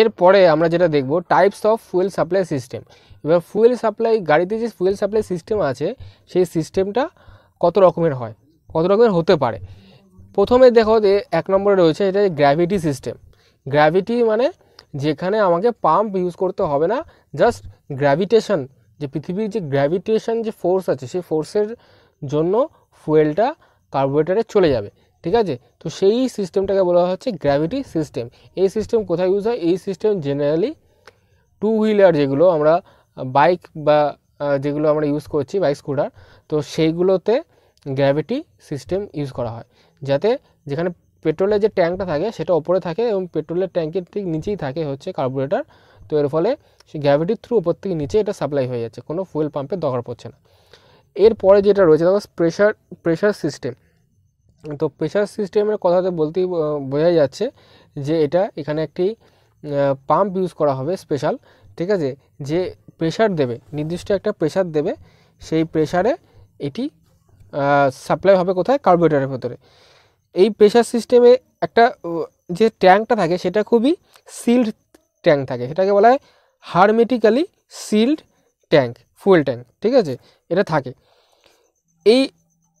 এরপরে আমরা যেটা দেখব types of fuel supply system এবার ফুয়েল সাপ্লাই গাড়িতে যে ফুয়েল সাপ্লাই সিস্টেম আছে সেই সিস্টেমটা কত রকমের হয় কত রকমের হতে পারে প্রথমে দেখো যে এক নম্বরে রয়েছে এটা গ্র্যাভিটি সিস্টেম গ্র্যাভিটি মানে যেখানে আমাকে পাম্প ইউজ করতে হবে না জাস্ট গ্র্যাভিটেশন যে পৃথিবীর যে গ্র্যাভিটেশন যে ফোর্স আছে সেই ফোর্সের জন্য ফুয়েলটা কার্বোরেটারে চলে যাবে ঠিক আছে তো সেই সিস্টেমটাকে বলা হচ্ছে গ্র্যাভিটি সিস্টেম এই সিস্টেম কোথায় ইউজ হয় এই সিস্টেম জেনারেলি টু হুইলার যেগুলো আমরা বাইক বা যেগুলো আমরা ইউজ করছি বাইক স্কুটার তো সেইগুলোতে গ্র্যাভিটি সিস্টেম ইউজ করা হয় যাতে যেখানে পেট্রোলের যে ট্যাঙ্কটা থাকে সেটা ওপরে থাকে এবং পেট্রোলের ট্যাঙ্কের ঠিক নিচেই থাকে হচ্ছে কার্বোরেটার তো এর ফলে সে গ্র্যাভিটির থ্রু ওপর থেকে নিচে এটা সাপ্লাই হয়ে যাচ্ছে কোনো ফুয়েল পাম্পের দরকার পড়ছে না এরপরে যেটা রয়েছে দেখো প্রেশার প্রেশার সিস্টেম তো প্রেশার সিস্টেমের কথাতে বলতেই বোঝা যাচ্ছে যে এটা এখানে একটি পাম্প ইউজ করা হবে স্পেশাল ঠিক আছে যে প্রেশার দেবে নির্দিষ্ট একটা প্রেশার দেবে সেই প্রেশারে এটি সাপ্লাই হবে কোথায় কার্বোরেটারের ভেতরে এই প্রেশার সিস্টেমে একটা যে ট্যাঙ্কটা থাকে সেটা খুবই সিল্ড ট্যাঙ্ক থাকে সেটাকে বলা হয় hermetically sealed tank fuel tank ঠিক আছে এটা থাকে এই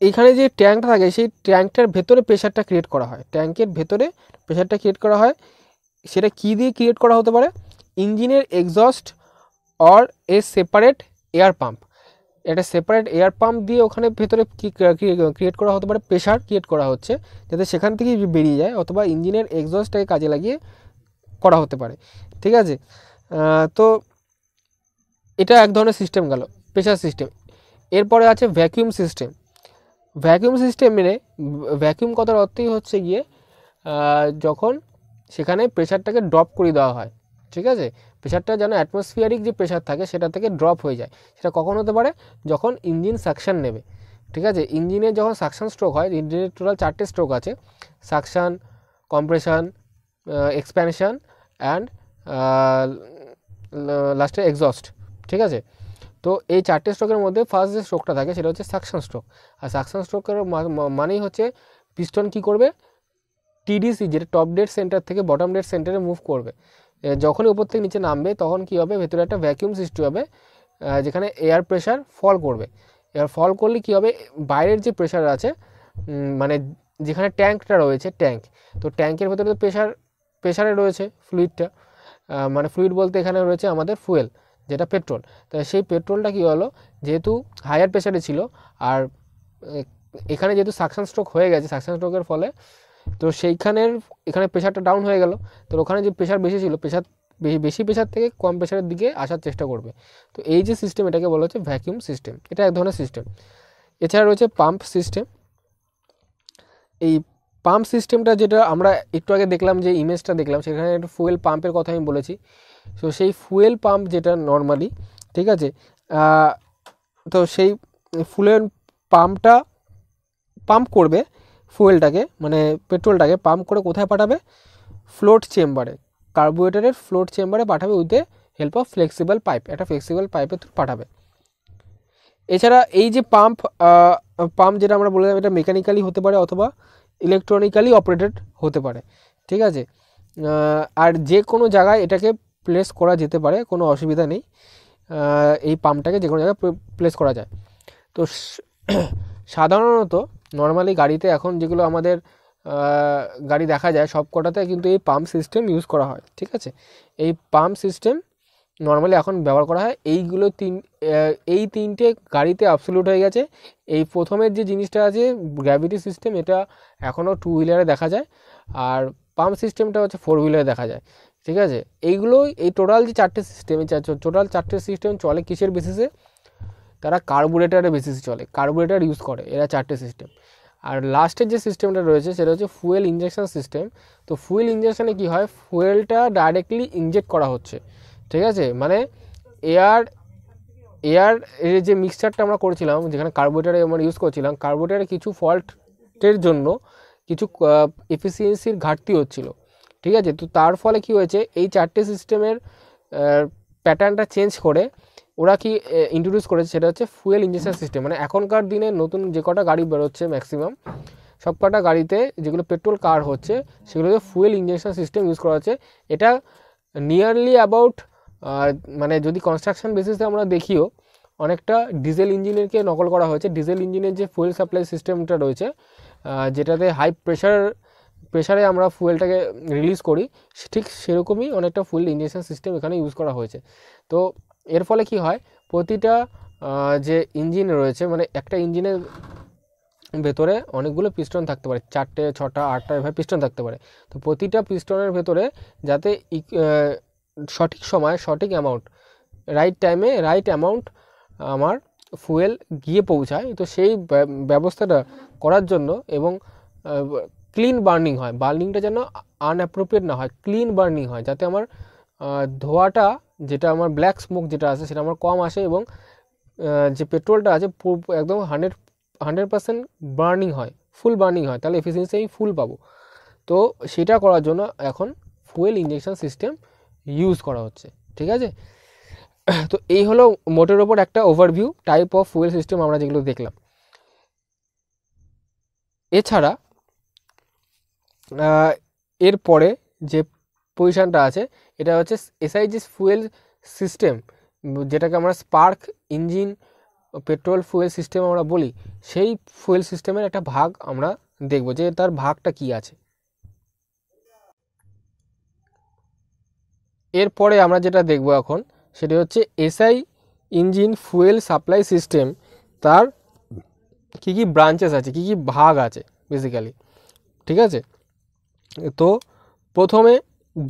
এখানে যে ট্যাঙ্কটা থাকে সেই ট্যাঙ্কটার ভেতরে প্রেশারটা ক্রিয়েট করা হয় ট্যাঙ্কের ভেতরে প্রেশারটা ক্রিয়েট করা হয় সেটা কী দিয়ে ক্রিয়েট করা হতে পারে ইঞ্জিনের exhaust or a separate air pump এটা সেপারেট এয়ার পাম্প দিয়ে ওখানে ভেতরে ক্রিয়েট করা হতে পারে প্রেশার ক্রিয়েট করা হচ্ছে যাতে সেখান থেকে বেরিয়ে যায় অথবা ইঞ্জিনের এক্সস্টটাকে কাজে লাগিয়ে করা হতে পারে ঠিক আছে তো এটা এক ধরনের সিস্টেম গেল প্রেশার সিস্টেম এরপরে আছে ভ্যাকিউম সিস্টেম ভ্যাকিউম সিস্টেম মেনে ভ্যাকিউম কথার অর্থই হচ্ছে গিয়ে যখন সেখানে প্রেশারটাকে ড্রপ করে দেওয়া হয় ঠিক আছে প্রেশারটা যেন অ্যাটমসফিয়ারিক যে প্রেশার থাকে সেটা থেকে ড্রপ হয়ে যায় সেটা কখন হতে পারে যখন ইঞ্জিন সাকশান নেবে ঠিক আছে ইঞ্জিনের যখন সাকশান স্ট্রোক হয় ইঞ্জিনের টোটাল চারটে স্ট্রোক আছে সাকশান কম্প্রেশন এক্সপ্যানশন অ্যান্ড লাস্টে এক্সস্ট ঠিক আছে তো এই চারটে স্ট্রোকের মধ্যে ফার্স্ট যে স্ট্রোকটা থাকে সেটা হচ্ছে সাকশন স্ট্রোক আর সাকশন স্ট্রোকের মানেই হচ্ছে পিস্টন কি করবে টিডিসি যেটা টপ ডেড সেন্টার থেকে বটম ডেড সেন্টারে মুভ করবে যখনই উপর থেকে নিচে নামবে তখন কী হবে ভেতরে একটা ভ্যাকিউম সৃষ্টি হবে যেখানে এয়ার প্রেশার ফল করবে এয়ার ফল করলে কী হবে বাইরের যে প্রেশার আছে মানে যেখানে ট্যাঙ্কটা রয়েছে ট্যাঙ্ক তো ট্যাঙ্কের ভেতরে তো প্রেশার প্রেশারে রয়েছে ফ্লুইডটা মানে ফ্লুইড বলতে এখানে রয়েছে আমাদের ফুয়েল যেটা পেট্রোল তো সেই পেট্রোলটা কী হলো যেহেতু হায়ার প্রেশারে ছিল আর এখানে যেহেতু সাকশান স্ট্রোক হয়ে গেছে সাকশান স্ট্রোকের ফলে তো সেইখানের এখানে প্রেশারটা ডাউন হয়ে গেল তো ওখানে যে প্রেশার বেশি ছিল প্রেশার বেশি বেশি প্রেশার থেকে কম প্রেশারের দিকে আসার চেষ্টা করবে তো এই যে সিস্টেম এটাকে বলা হচ্ছে ভ্যাকিউম সিস্টেম এটা এক ধরনের সিস্টেম এছাড়া রয়েছে পাম্প সিস্টেম এই পাম্প সিস্টেমটা যেটা আমরা একটু আগে দেখলাম যে ইমেজটা দেখলাম সেখানে ফুয়েল পাম্পের কথা আমি বলেছি সো সেই ফুয়েল পাম্প যেটা নর্মালি ঠিক আছে তো সেই ফুয়েল পাম্পটা পাম্প করবে ফুয়েলটাকে মানে পেট্রোলটাকে পাম্প করে কোথায় পাঠাবে ফ্লোট চেম্বারে কার্বোরেটারের ফ্লোট চেম্বারে পাঠাবে with the help of flexible pipe একটা ফ্লেক্সিবল পাইপের থ্রু পাঠাবে এছাড়া এই যে পাম্প পাম্প যেটা আমরা বলে এটা মেকানিক্যালি হতে পারে অথবা ইলেকট্রনিক্যালি অপারেটেড হতে পারে ঠিক আছে আর যে কোনো জায়গায় এটাকে প্লেস করা যেতে পারে কোনো অসুবিধা নেই এই পাম্পটাকে যে কোনো জায়গায় প্লেস করা যায় তো সাধারণত নর্মালি গাড়িতে এখন যেগুলো আমাদের গাড়ি দেখা যায় সব কটাতে কিন্তু এই পাম্প সিস্টেম ইউজ করা হয় ঠিক আছে এই পাম্প সিস্টেম নর্মালি এখন ব্যবহার করা হয় এইগুলো তিন এই তিনটে গাড়িতে অ্যাবসলিউট হয়ে গেছে এই প্রথমের যে জিনিসটা আছে গ্র্যাভিটি সিস্টেম এটা এখনও টু হুইলারে দেখা যায় আর পাম্প সিস্টেমটা হচ্ছে ফোর হুইলারে দেখা যায় ঠিক আছে এইগুলো এই টোটাল যে চারটে সিস্টেম টোটাল চারটে সিস্টেম চলে কিসের বেসিসে তারা কার্বোরেটারের বেসিসে চলে কার্বোরেটার ইউজ করে এরা চারটে সিস্টেম আর লাস্টের যে সিস্টেমটা রয়েছে সেটা হচ্ছে ফুয়েল ইঞ্জেকশান সিস্টেম তো ফুয়েল ইঞ্জেকশানে কি হয় ফুয়েলটা ডাইরেক্টলি ইনজেক্ট করা হচ্ছে ঠিক আছে মানে এয়ার এয়ার এর যে মিক্সচারটা আমরা করেছিলাম যেখানে কার্বোরেটারে আমরা ইউজ করছিলাম কার্বোরেটারে কিছু ফল্টের জন্য কিছু এফিসিয়েন্সির ঘাটতি হচ্ছিলো ঠিক আছে তো তার ফলে কি হয়েছে এই চারটে সিস্টেমের প্যাটার্নটা চেঞ্জ করে ওরা কি ইন্ট্রোডিউস করেছে সেটা হচ্ছে ফুয়েল ইঞ্জেকশন সিস্টেম মানে এখনকার দিনে নতুন যে কটা গাড়ি বেরোচ্ছে ম্যাক্সিমাম সব কটা গাড়িতে যেগুলো পেট্রোল কার হচ্ছে সেগুলোতে ফুয়েল ইঞ্জেকশন সিস্টেম ইউজ করা হচ্ছে এটা নিয়ারলি অ্যাবাউট মানে যদি কনস্ট্রাকশন বেসিসে আমরা দেখিও অনেকটা ডিজেল ইঞ্জিনেরকে নকল করা হয়েছে ডিজেল ইঞ্জিনের যে ফুয়েল সাপ্লাই সিস্টেমটা রয়েছে যেটাতে হাই প্রেশার প্রেশারে আমরা ফুয়েলটাকে রিলিজ করি ঠিক সেরকমই অনেকটা ফুয়েল ইঞ্জেকশন সিস্টেম এখানে ইউজ করা হয়েছে তো এর ফলে কি হয় প্রতিটা যে ইঞ্জিন রয়েছে মানে একটা ইঞ্জিনের ভেতরে অনেকগুলো পিস্টন থাকতে পারে চারটে ছটা আটটা এভাবে পিস্টন থাকতে পারে তো প্রতিটা পিস্টনের ভেতরে যাতে সঠিক সময় সঠিক অ্যামাউন্ট রাইট টাইমে রাইট অ্যামাউন্ট আমার ফুয়েল গিয়ে পৌঁছায় তো সেই ব্যবস্থাটা করার জন্য এবং ক্লিন বার্নিং হয় বার্নিংটা যেন আনঅ্যাপ্রোপ্রিয়েট না হয় ক্লিন বার্নিং হয় যাতে আমার ধোয়াটা যেটা আমার ব্ল্যাক স্মোক যেটা আছে সেটা আমার কম আসে এবং যে পেট্রোলটা আছে একদম হান্ড্রেড হান্ড্রেড পার্সেন্ট বার্নিং হয় ফুল বার্নিং হয় তাহলে এফিসিয়েন্সি আমি ফুল পাবো তো সেটা করার জন্য এখন ফুয়েল ইঞ্জেকশন সিস্টেম ইউজ করা হচ্ছে ঠিক আছে তো এই হলো মোটের ওপর একটা overview type of fuel system আমরা যেগুলো দেখলাম এছাড়া এরপরে যে পজিশানটা আছে এটা হচ্ছে এসআইজি ফুয়েল সিস্টেম যেটাকে আমরা spark engine petrol fuel system আমরা বলি সেই ফুয়েল সিস্টেমের একটা ভাগ আমরা দেখব যে তার ভাগটা কি আছে এরপরে আমরা যেটা দেখব এখন সেটা হচ্ছে SI engine fuel supply system তার কি কি ব্রাঞ্চেস আছে কি কি ভাগ আছে বেসিক্যালি ঠিক আছে তো প্রথমে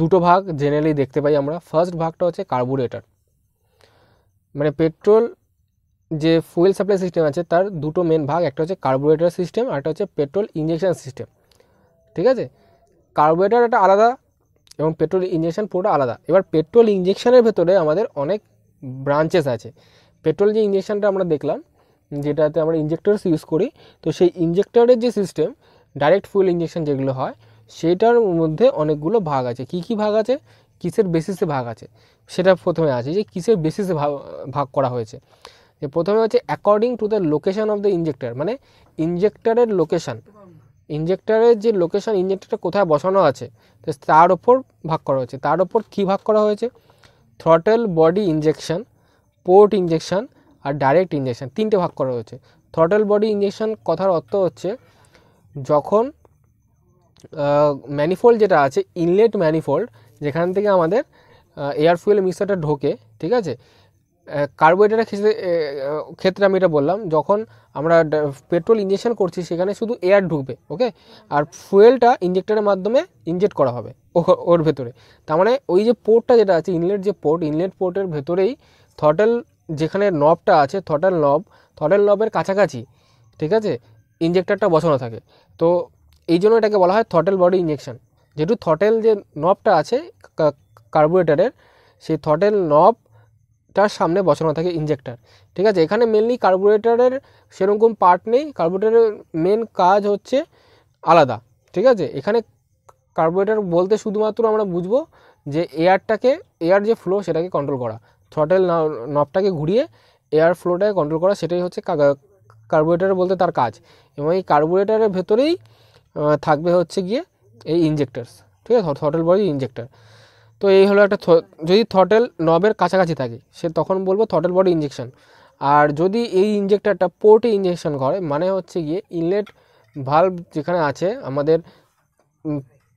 দুটো ভাগ জেনারেলি দেখতে পাই আমরা ফার্স্ট ভাগটা হচ্ছে কার্বুরেটার মানে পেট্রোল যে ফুয়েল সাপ্লাই সিস্টেম আছে তার দুটো মেন ভাগ একটা হচ্ছে কার্বোরেটার সিস্টেম আর একটা হচ্ছে পেট্রোল ইঞ্জেকশান সিস্টেম ঠিক আছে কার্বোরেটার একটা আলাদা এবং পেট্রোল ইঞ্জেকশান পুরোটা আলাদা এবার পেট্রোল ইঞ্জেকশানের ভেতরে আমাদের অনেক ব্রাঞ্চেস আছে পেট্রোল যে ইঞ্জেকশানটা আমরা দেখলাম যেটাতে আমরা ইঞ্জেক্টার্স ইউজ করি তো সেই ইঞ্জেক্টারের যে সিস্টেম ডাইরেক্ট ফুয়েল ইঞ্জেকশান যেগুলো হয় সেটার মধ্যে অনেকগুলো ভাগ আছে কি কি ভাগ আছে কিসের বেসিসে ভাগ আছে সেটা প্রথমে আছে যে কিসের বেসিসে ভাগ করা হয়েছে যে প্রথমে হচ্ছে according to the location of the injector মানে ইঞ্জেক্টারের লোকেশান ইঞ্জেক্টারের যে লোকেশান ইঞ্জেক্টারটা কোথায় বসানো আছে তো তার ওপর ভাগ করা হয়েছে তার ওপর কী ভাগ করা হয়েছে throttle body injection port injection আর ডাইরেক্ট ইঞ্জেকশান তিনটে ভাগ করা হয়েছে থ্রটেল বডি ইঞ্জেকশান কথার অর্থ হচ্ছে যখন ম্যানিফোল্ড যেটা আছে ইনলেট ম্যানিফোল্ড যেখান থেকে আমাদের এয়ার ফুয়েল মিক্সারটা ঢোকে ঠিক আছে কার্বোহাইড্রেটের ক্ষেত্রে ক্ষেত্রে আমি এটা বললাম যখন আমরা পেট্রোল ইঞ্জেকশন করছি সেখানে শুধু এয়ার ঢুকবে ওকে আর ফুয়েলটা ইঞ্জেক্টরের মাধ্যমে ইনজেক্ট করা হবে ওর ভেতরে তার মানে ওই যে পোর্টটা যেটা আছে ইনলেট যে পোর্ট ইনলেট পোর্টের ভেতরেই থটেল যেখানে নবটা আছে থটেল নব থটেল নবের কাছাকাছি ঠিক আছে ইঞ্জেক্টরটা বসানো থাকে তো এই জন্য এটাকে বলা হয় থটেল বডি ইঞ্জেকশন যেহেতু থটেল যে নবটা আছে কার্বোরেটারের সেই থটেল নবটার সামনে বসানো থাকে ইঞ্জেক্টার ঠিক আছে এখানে মেনলি কার্বোরেটারের সেরকম পার্ট নেই কার্বোরেটারের মেন কাজ হচ্ছে আলাদা ঠিক আছে এখানে কার্বোরেটার বলতে শুধুমাত্র আমরা বুঝবো যে এয়ারটাকে এয়ার যে ফ্লো সেটাকে কন্ট্রোল করা থটেল নবটাকে ঘুরিয়ে এয়ার ফ্লোটাকে কন্ট্রোল করা সেটাই হচ্ছে কার্বোরেটার বলতে তার কাজ এবং এই কার্বোরেটারের ভেতরেই থাকবে হচ্ছে গিয়ে এই ইনজেক্টার্স ঠিক আছে থটেল বডি ইনজেক্টার তো এই হলো একটা যদি থটেল নবের কাছাকাছি থাকে সে তখন বলবো থটেল বডি ইঞ্জেকশান আর যদি এই ইঞ্জেক্টারটা পোর্টে ইঞ্জেকশান করে মানে হচ্ছে গিয়ে ইনলেট ভাল্ব যেখানে আছে আমাদের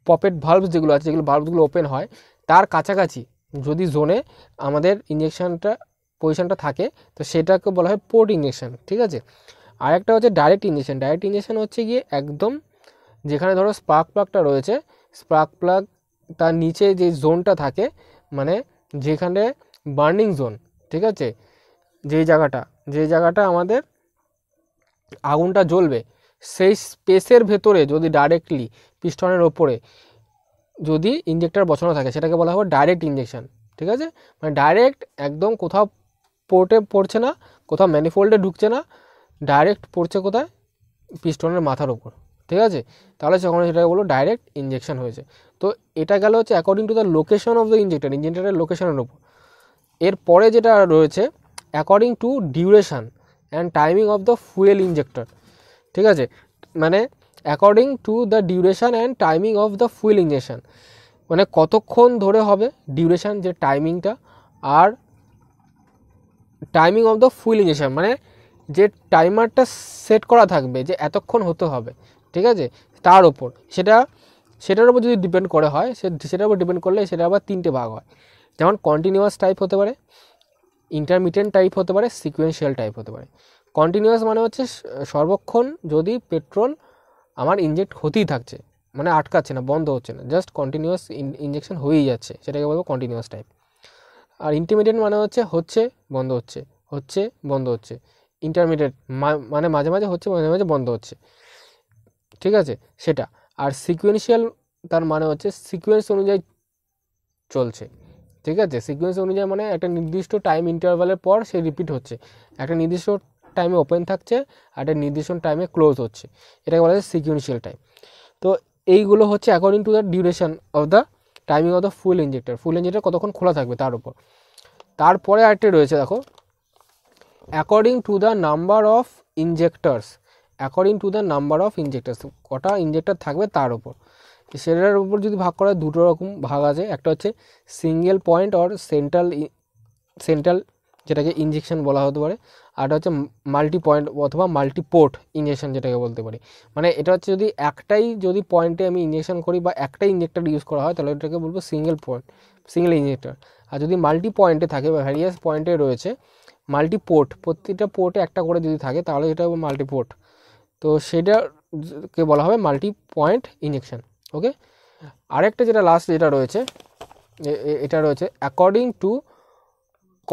পপেট ভাল্ব যেগুলো আছে যেগুলো ভাল্বগুলো ওপেন হয় তার কাছাকাছি যদি জোনে আমাদের ইঞ্জেকশানটা পজিশনটা থাকে তো সেটাকে বলা হয় পোর্ট ইঞ্জেকশন ঠিক আছে আর একটা হচ্ছে ডাইরেক্ট ইঞ্জেকশন ডাইরেক্ট ইঞ্জেকশান হচ্ছে গিয়ে একদম যেখানে ধরো স্পার্ক প্লাগটা রয়েছে স্পার্ক প্লাগ তার নিচে যে জোনটা থাকে মানে যেখানে বার্নিং জোন ঠিক আছে যে জায়গাটা যে জায়গাটা আমাদের আগুনটা জ্বলবে সেই স্পেসের ভেতরে যদি ডাইরেক্টলি পিস্টনের ওপরে যদি ইঞ্জেক্টর বসানো থাকে সেটাকে বলা হবে ডাইরেক্ট ইঞ্জেকশান ঠিক আছে মানে ডাইরেক্ট একদম কোথাও পোর্টে পড়ছে না কোথাও ম্যানিফোল্ডে ঢুকছে না ডাইরেক্ট পড়ছে কোথায় পিস্টনের মাথার ওপর ঠিক আছে তাহলে সেখানে সেটাকে বলবো ডাইরেক্ট ইঞ্জেকশন হয়েছে তো এটা গেল হচ্ছে according to the location of the injector ইঞ্জেক্টারের লোকেশনের উপর এরপরে যেটা রয়েছে according to duration and timing of the fuel injector ঠিক আছে মানে according to the duration and timing of the fuel injection মানে কতক্ষণ ধরে হবে ডিউরেশান যে টাইমিংটা আর timing of the fuel injection মানে যে টাইমারটা সেট করা থাকবে যে এতক্ষণ হতে হবে ঠিক আছে তার ওপর সেটা সেটার উপর যদি ডিপেন্ড করে হয় সে সেটার উপর ডিপেন্ড করলে সেটা আবার তিনটে ভাগ হয় যেমন কন্টিনিউয়াস টাইপ হতে পারে ইন্টারমিডিয়েন্ট টাইপ হতে পারে সিকুয়েন্সিয়াল টাইপ হতে পারে কন্টিনিউয়াস মানে হচ্ছে সর্বক্ষণ যদি পেট্রোল আমার ইনজেক্ট হতেই থাকছে মানে আটকাচ্ছে না বন্ধ হচ্ছে না জাস্ট কন্টিনিউয়াস ইনজেকশন হয়েই যাচ্ছে সেটাকে বলবো কন্টিনিউয়াস টাইপ আর ইন্টারমিডিয়েট মানে হচ্ছে হচ্ছে বন্ধ হচ্ছে হচ্ছে বন্ধ হচ্ছে ইন্টারমিডিয়েট মানে মাঝে মাঝে হচ্ছে মাঝে মাঝে বন্ধ হচ্ছে ঠিক আছে সেটা আর সিকুয়েন্সিয়াল তার মানে হচ্ছে সিকুয়েন্স অনুযায়ী চলছে ঠিক আছে সিকুয়েন্স অনুযায়ী মানে একটা নির্দিষ্ট টাইম ইন্টারভালের পর সে রিপিট হচ্ছে একটা নির্দিষ্ট টাইমে ওপেন থাকছে আর একটা নির্দিষ্ট টাইমে ক্লোজ হচ্ছে এটাকে বলা যায় সিকুয়েন্সিয়াল টাইম তো এইগুলো হচ্ছে according to the duration of the timing of the fuel injector fuel injector কতক্ষণ খোলা থাকবে তার উপর তারপরে আরেকটা রয়েছে দেখো according to the number of injectors according to the number of injector কটা ইঞ্জেক্টার থাকবে তার ওপর সেটার উপর যদি ভাগ করা দুটো রকম ভাগ আছে একটা হচ্ছে single point or central central যেটাকে ইঞ্জেকশন বলা হতে পারে আর হচ্ছে মাল্টি পয়েন্ট অথবা মাল্টি পোর্ট ইঞ্জেকশন যেটাকে বলতে পারি মানে এটা হচ্ছে যদি একটাই যদি পয়েন্টে আমি ইঞ্জেকশন করি বা একটাই ইঞ্জেক্টার ইউজ করা হয় তাহলে এটাকে বলবো সিঙ্গেল পয়েন্ট সিঙ্গেল ইঞ্জেক্টার আর যদি মাল্টি পয়েন্টে থাকে বা ভ্যারিয়াস পয়েন্টে রয়েছে মাল্টি পোর্ট প্রতিটা পোর্টে একটা করে যদি থাকে তাহলে সেটা মাল্টি পোর্ট তো সেটাকে বলা হবে মাল্টি পয়েন্ট ইঞ্জেকশন ওকে আরেকটা যেটা লাস্ট যেটা রয়েছে এটা রয়েছে according to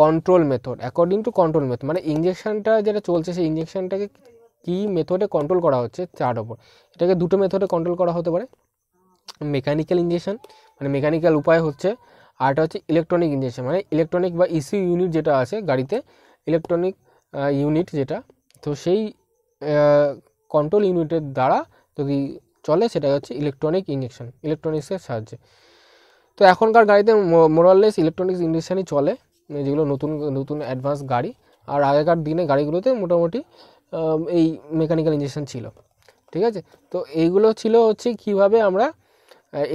control method according to control method মানে ইঞ্জেকশানটা যেটা চলছে সেই ইঞ্জেকশানটাকে কী মেথডে কন্ট্রোল করা হচ্ছে চার ওপর এটাকে দুটো মেথডে কন্ট্রোল করা হতে পারে মেকানিক্যাল ইঞ্জেকশান মানে মেকানিক্যাল উপায় হচ্ছে আর এটা হচ্ছে ইলেকট্রনিক ইঞ্জেকশান মানে ইলেকট্রনিক বা ইসি e ইউনিট যেটা আছে গাড়িতে ইলেকট্রনিক ইউনিট যেটা তো সেই কন্ট্রোল ইউনিটের দ্বারা যদি চলে সেটা হচ্ছে ইলেকট্রনিক ইঞ্জেকশন ইলেকট্রনিক্সের সাহায্যে তো এখনকার গাড়িতে মোরাললেস ইলেকট্রনিক্স ইঞ্জেকশনই চলে মানে যেগুলো নতুন নতুন অ্যাডভান্স গাড়ি আর আগেকার দিনে গাড়িগুলোতে মোটামুটি এই মেকানিক্যাল ইঞ্জেকশন ছিল ঠিক আছে তো এইগুলো ছিল হচ্ছে কিভাবে আমরা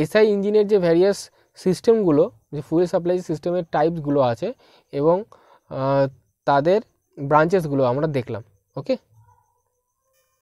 এসআই ইঞ্জিনের যে ভ্যারিয়াস সিস্টেমগুলো যে ফুয়েল সাপ্লাই সিস্টেমের টাইপসগুলো আছে এবং তাদের ব্রাঞ্চেসগুলো আমরা দেখলাম ওকে